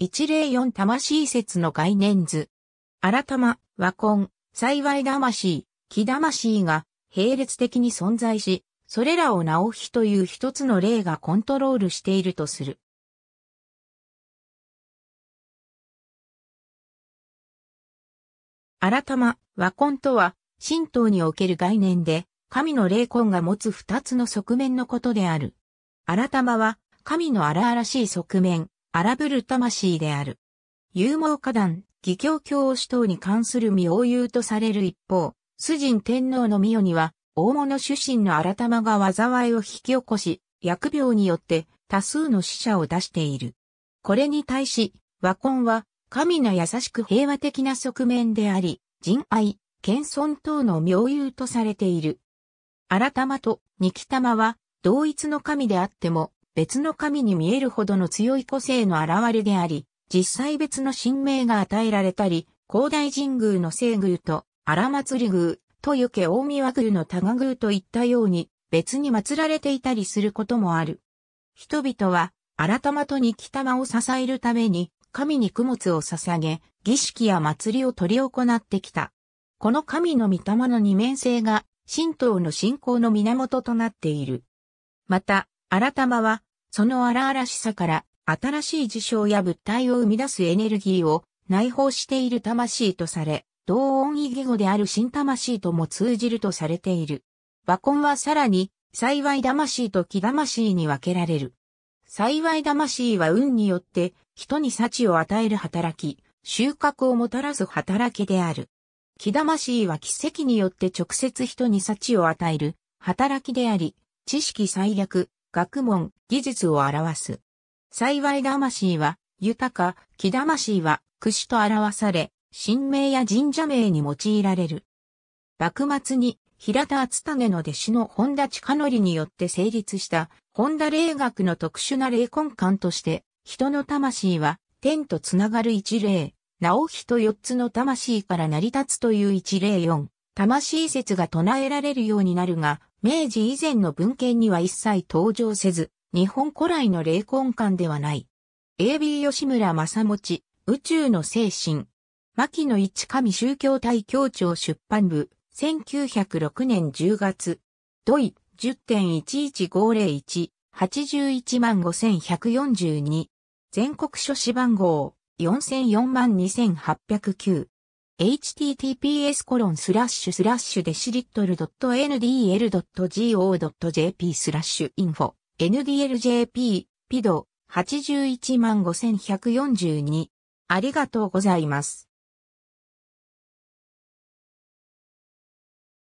104魂説の概念図。新ま、和魂、幸い魂、木魂が並列的に存在し、それらを直火という一つの例がコントロールしているとする。新ま、和魂とは、神道における概念で、神の霊魂が持つ二つの側面のことである。新まは、神の荒々しい側面、荒ぶる魂である。勇猛歌団、義教教師等に関するを言有とされる一方、主人天皇の御代には、大物主神の新玉が災いを引き起こし、疫病によって多数の死者を出している。これに対し、和魂は、神の優しく平和的な側面であり、仁愛、謙遜等の妙有とされている。新玉と二木玉は、同一の神であっても、別の神に見えるほどの強い個性の現れであり、実際別の神明が与えられたり、広大神宮の聖宮と荒祭り宮、とゆけ大宮宮の多賀宮といったように、別に祀られていたりすることもある。人々は、荒玉と二木玉を支えるために、神に供物を捧げ、儀式や祭りを執り行ってきた。この神の御霊の二面性が、神道の信仰の源となっている。また、新玉は、その荒々しさから新しい事象や物体を生み出すエネルギーを内包している魂とされ、同音異義語である新魂とも通じるとされている。和魂はさらに、幸い魂と気魂に分けられる。幸い魂は運によって人に幸を与える働き、収穫をもたらす働きである。気魂は奇跡によって直接人に幸を与える働きであり、知識最略、学問、技術を表す。幸い魂は、豊か、木魂は、串と表され、神明や神社名に用いられる。幕末に、平田厚種の弟子の本田近則によって成立した、本田霊学の特殊な霊根幹として、人の魂は、天とつながる一霊、直人四つの魂から成り立つという一霊四、魂説が唱えられるようになるが、明治以前の文献には一切登場せず、日本古来の霊魂観ではない。AB 吉村正持、宇宙の精神。牧野一神宗教大協調出版部、1906年10月。土井。10.11501、815,142。全国書誌番号、4402809。https コロンスラッシュスラッシュデシリットル .ndl.go.jp スラッシュインフォ ndljp ピド815,142ありがとうございます。